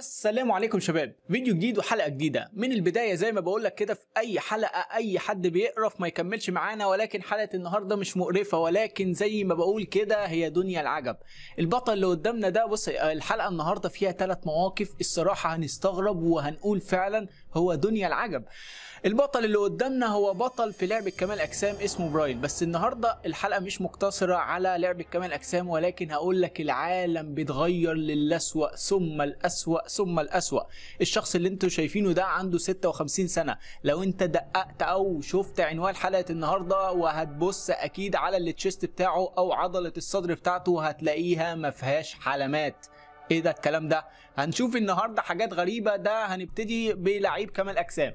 السلام عليكم شباب فيديو جديد وحلقه جديده من البدايه زي ما بقول لك كده في اي حلقه اي حد بيقرف ما يكملش معانا ولكن حلقه النهارده مش مقرفه ولكن زي ما بقول كده هي دنيا العجب البطل اللي قدامنا ده بص الحلقه النهارده فيها ثلاث مواقف الصراحه هنستغرب وهنقول فعلا هو دنيا العجب البطل اللي قدامنا هو بطل في لعبة كمال أجسام اسمه براين بس النهاردة الحلقة مش مقتصرة على لعبة كمال أجسام ولكن هقول لك العالم بيتغير للأسوأ ثم الأسوأ ثم الأسوأ الشخص اللي انتوا شايفينه ده عنده 56 سنة لو انت دققت أو شفت عنوان حلقة النهاردة وهتبص أكيد على التشيست بتاعه أو عضلة الصدر بتاعته هتلاقيها فيهاش حلمات ايه ده الكلام ده هنشوف النهارده حاجات غريبه ده هنبتدي بلعيب كمال اجسام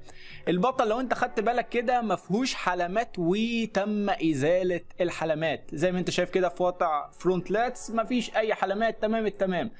البطل لو انت خدت بالك كده ما فيهوش حلمات وتم ازاله الحلمات زي ما انت شايف كده في وضع فرونت لاتس ما فيش اي حلمات تمام التمام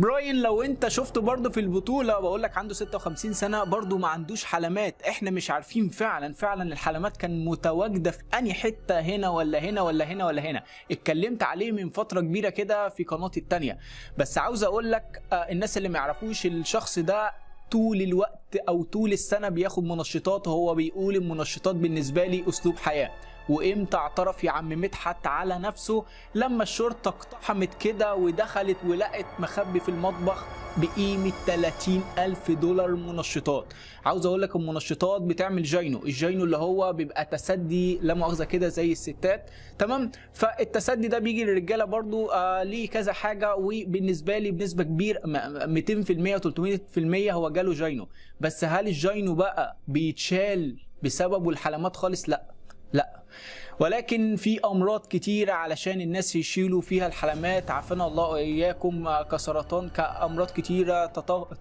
براين لو انت شفته برضه في البطوله بقول لك عنده 56 سنه برضه ما عندوش حلمات احنا مش عارفين فعلا فعلا الحلمات كان متواجده في اني حته هنا ولا هنا ولا هنا ولا هنا اتكلمت عليه من فتره كبيره كده في قناتي الثانيه بس عاوز اقول لك آه، الناس اللي ما يعرفوش الشخص ده طول الوقت او طول السنه بياخد منشطات وهو بيقول المنشطات بالنسبه لي اسلوب حياه وامتى اعترف يا عم مدحت على نفسه لما الشرطه اقتحمت كده ودخلت ولقت مخبي في المطبخ بقيمه 30 الف دولار منشطات عاوز اقول لك المنشطات بتعمل جاينو الجاينو اللي هو بيبقى تسدي لا مؤاخذه كده زي الستات تمام فالتسدي ده بيجي للرجاله برضو آه ليه كذا حاجه وبالنسبه لي بنسبه كبير 200% و300% هو جاله جاينو بس هل الجاينو بقى بيتشال بسببه الحلمات خالص لا لا ولكن في امراض كتيره علشان الناس يشيلوا فيها الحلمات عافانا الله واياكم كسرطان كامراض كتيره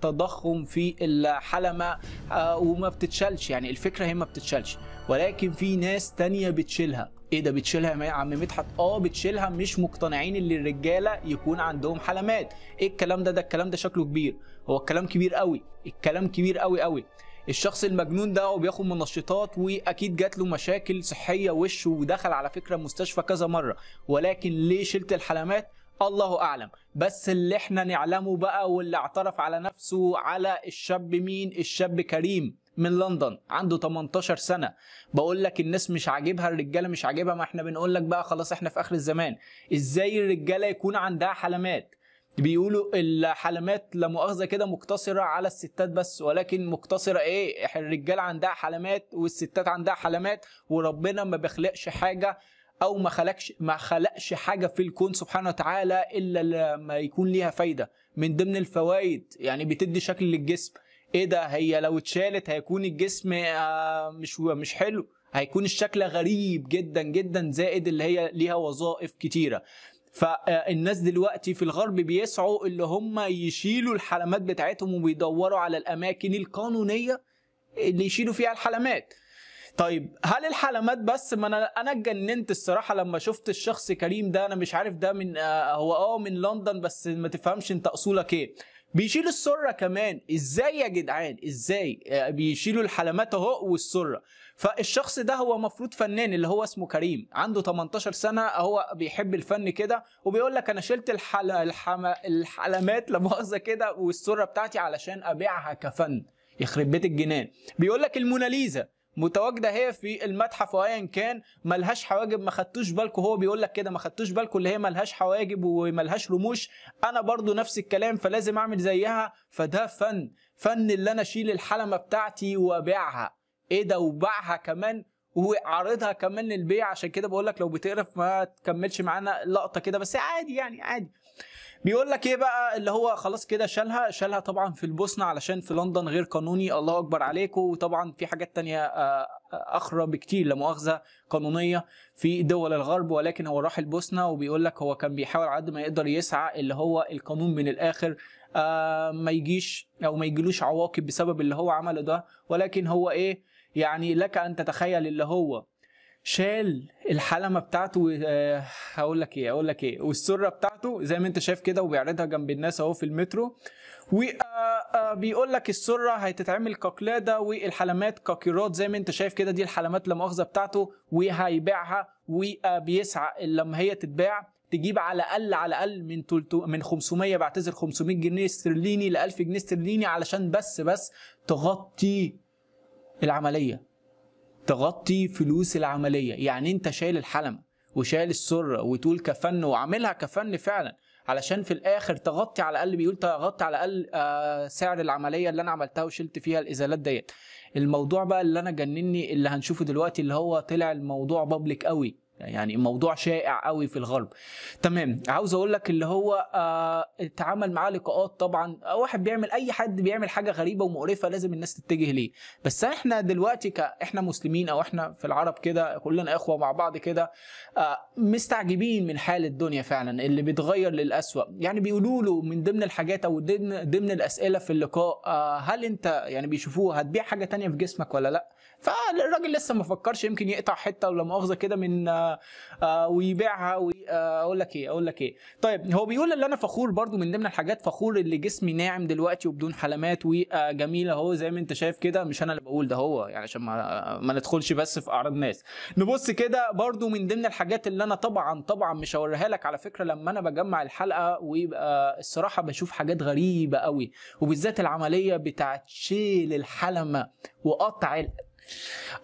تضخم في الحلمه آه، وما بتتشالش يعني الفكره هي ما بتتشالش ولكن في ناس تانية بتشيلها ايه ده بتشيلها يا عم مدحت اه بتشيلها مش مقتنعين ان الرجاله يكون عندهم حلمات ايه الكلام ده ده الكلام ده شكله كبير هو الكلام كبير قوي الكلام كبير قوي قوي الشخص المجنون ده وبياخد منشطات واكيد جات له مشاكل صحيه وشه ودخل على فكره مستشفى كذا مره ولكن ليه شلت الحلمات الله اعلم بس اللي احنا نعلمه بقى واللي اعترف على نفسه على الشاب مين الشاب كريم من لندن عنده 18 سنه بقول لك الناس مش عاجبها الرجاله مش عاجبها ما احنا بنقول لك بقى خلاص احنا في اخر الزمان ازاي الرجاله يكون عندها حلمات بيقولوا الحلمات لا مؤاخذه كده مقتصره على الستات بس ولكن مقتصره ايه الرجال عندها حلمات والستات عندها حلمات وربنا ما بيخلقش حاجه او ما خلقش ما خلقش حاجه في الكون سبحانه وتعالى الا لما يكون ليها فايده من ضمن الفوائد يعني بتدي شكل للجسم ايه ده هي لو اتشالت هيكون الجسم آه، مش مش حلو هيكون الشكل غريب جدا جدا زائد اللي هي ليها وظائف كتيره فالناس دلوقتي في الغرب بيسعوا اللي هم يشيلوا الحلمات بتاعتهم وبيدوروا على الاماكن القانونيه اللي يشيلوا فيها الحلمات طيب هل الحلمات بس ما انا انا اتجننت الصراحه لما شفت الشخص كريم ده انا مش عارف ده من آه، هو اه من لندن بس ما تفهمش انت اصولك ايه بيشيلوا السره كمان ازاي يا جدعان ازاي آه، بيشيلوا الحلمات اهو والسره فالشخص ده هو مفروض فنان اللي هو اسمه كريم عنده 18 سنه هو بيحب الفن كده وبيقول لك انا شلت الحل... الحما... الحلمات لمؤاخذه كده والسره بتاعتي علشان ابيعها كفن يخرب بيت الجنان بيقول لك الموناليزا متواجده هي في المتحف وايا كان ملهاش حواجب ما خدتوش بالكم هو بيقول لك كده ما خدتوش بالكم اللي هي ملهاش حواجب وملهاش رموش انا برضو نفس الكلام فلازم اعمل زيها فده فن فن اللي انا اشيل الحلمه بتاعتي وابيعها ايه ده وباعها كمان وعارضها كمان للبيع عشان كده بقول لك لو بتقرف ما تكملش معانا لقطه كده بس عادي يعني عادي بيقول لك ايه بقى اللي هو خلاص كده شالها شالها طبعا في البوسنه علشان في لندن غير قانوني الله اكبر عليكم وطبعا في حاجات تانية آه، آه، اخرى بكتير لا مؤاخذه قانونيه في دول الغرب ولكن هو راح البوسنه وبيقول لك هو كان بيحاول على قد ما يقدر يسعى اللي هو القانون من الاخر آه، ما يجيش او ما يجيلوش عواقب بسبب اللي هو عمله ده ولكن هو ايه يعني لك ان تتخيل اللي هو شال الحلمه بتاعته آه، هقول لك ايه هقول لك ايه والسره بتاعته زي ما انت شايف كده وبيعرضها جنب الناس اهو في المترو وبيقول آه، آه، لك السره هتتعمل كقلاده والحلمات كاكيرات زي ما انت شايف كده دي الحلمات لا مؤاخذه بتاعته وهيبيعها وبيسعى لما هي تتباع تجيب على الاقل على الاقل من تلتو من 500 بعتذر 500 جنيه استرليني ل 1000 جنيه استرليني علشان بس بس تغطي العمليه تغطي فلوس العمليه يعني انت شايل الحلم وشايل السره وتقول كفن وعاملها كفن فعلا علشان في الاخر تغطي على الاقل بيقول تغطي على الاقل آه سعر العمليه اللي انا عملتها وشلت فيها الازالات ديت الموضوع بقى اللي انا جنني اللي هنشوفه دلوقتي اللي هو طلع الموضوع بابليك قوي يعني موضوع شائع قوي في الغرب تمام عاوز اقول لك اللي هو اتعمل آه، اتعامل معاه لقاءات طبعا آه، واحد بيعمل اي حد بيعمل حاجه غريبه ومقرفه لازم الناس تتجه ليه بس احنا دلوقتي ك احنا مسلمين او احنا في العرب كده كلنا اخوه مع بعض كده آه، مستعجبين من حال الدنيا فعلا اللي بيتغير للأسوأ يعني بيقولوا له من ضمن الحاجات او ضمن الاسئله في اللقاء هل انت يعني بيشوفوه هتبيع حاجه تانية في جسمك ولا لا فالراجل لسه ما فكرش يمكن يقطع حته ولا مؤاخذه كده من آه، آه، ويبيعها واقول آه، لك ايه اقول لك ايه طيب هو بيقول اللي انا فخور برضو من ضمن الحاجات فخور اللي جسمي ناعم دلوقتي وبدون حلمات وجميل اهو زي ما انت شايف كده مش انا اللي بقول ده هو يعني عشان ما, ما ندخلش بس في اعراض ناس نبص كده برضو من ضمن الحاجات اللي انا طبعا طبعا مش هوريها لك على فكره لما انا بجمع الحلقه ويبقى الصراحه بشوف حاجات غريبه قوي وبالذات العمليه بتاعت شيل الحلمه وقطع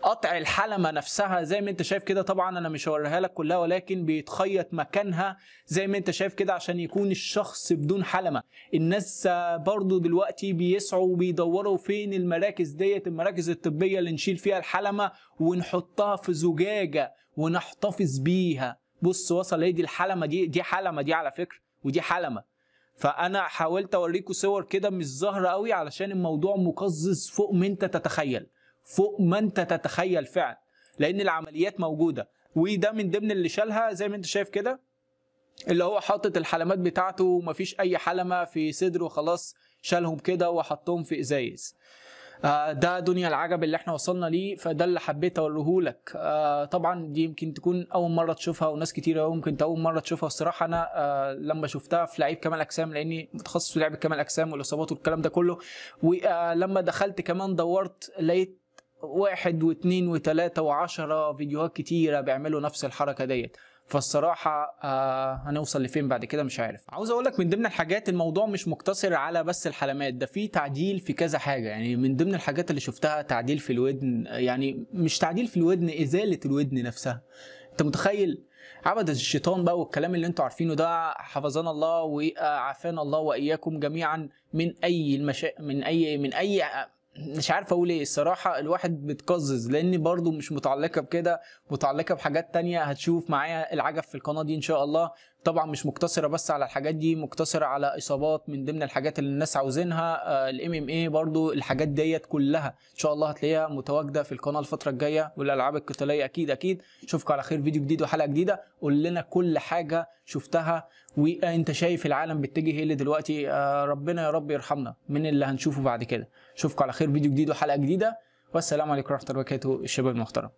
قطع الحلمه نفسها زي ما انت شايف كده طبعا انا مش هوريها لك كلها ولكن بيتخيط مكانها زي ما انت شايف كده عشان يكون الشخص بدون حلمه الناس برضو دلوقتي بيسعوا وبيدوروا فين المراكز ديت المراكز الطبيه اللي نشيل فيها الحلمه ونحطها في زجاجه ونحتفظ بيها بص وصل ايه دي الحلمه دي دي حلمه دي على فكره ودي حلمه فانا حاولت اوريكم صور كده مش ظاهره قوي علشان الموضوع مقزز فوق ما انت تتخيل فوق ما انت تتخيل فعلا لان العمليات موجوده وده من ضمن اللي شالها زي ما انت شايف كده اللي هو حاطط الحلمات بتاعته ومفيش اي حلمه في صدره خلاص شالهم كده وحطهم في ازايز آه، ده دنيا العجب اللي احنا وصلنا ليه فده اللي حبيت اوريهولك آه، طبعا دي يمكن تكون اول مره تشوفها وناس كتير ممكن اول مره تشوفها الصراحه انا آه، لما شفتها في لعيب كمال اجسام لاني متخصص في لعب كمال اجسام والاصابات والكلام ده كله ولما دخلت كمان دورت لقيت واحد واثنين وثلاثة وعشرة فيديوهات كتيرة بيعملوا نفس الحركة ديت فالصراحة آه هنوصل لفين بعد كده مش عارف عاوز اقول لك من ضمن الحاجات الموضوع مش مقتصر على بس الحلمات ده في تعديل في كذا حاجة يعني من ضمن الحاجات اللي شفتها تعديل في الودن يعني مش تعديل في الودن ازالة الودن نفسها انت متخيل عبد الشيطان بقى والكلام اللي انتوا عارفينه ده حفظنا الله وعافانا آه، الله واياكم جميعا من اي المشا... من اي من اي مش عارف اقول ايه الصراحه الواحد بتقزز لاني برضو مش متعلقه بكده متعلقه بحاجات تانية هتشوف معايا العجب في القناه دي ان شاء الله طبعا مش مقتصره بس على الحاجات دي مقتصره على اصابات من ضمن الحاجات اللي الناس عاوزينها آه، الام ام اي برضو الحاجات ديت كلها ان شاء الله هتلاقيها متواجده في القناه الفتره الجايه والالعاب القتاليه اكيد اكيد اشوفكم على خير فيديو جديد وحلقه جديده قول لنا كل حاجه شفتها وانت شايف العالم بيتجه ايه دلوقتي آه، ربنا يا رب يرحمنا من اللي هنشوفه بعد كده اشوفكم على خير فيديو جديد وحلقه جديده والسلام عليكم ورحمه الله وبركاته الشباب المحترم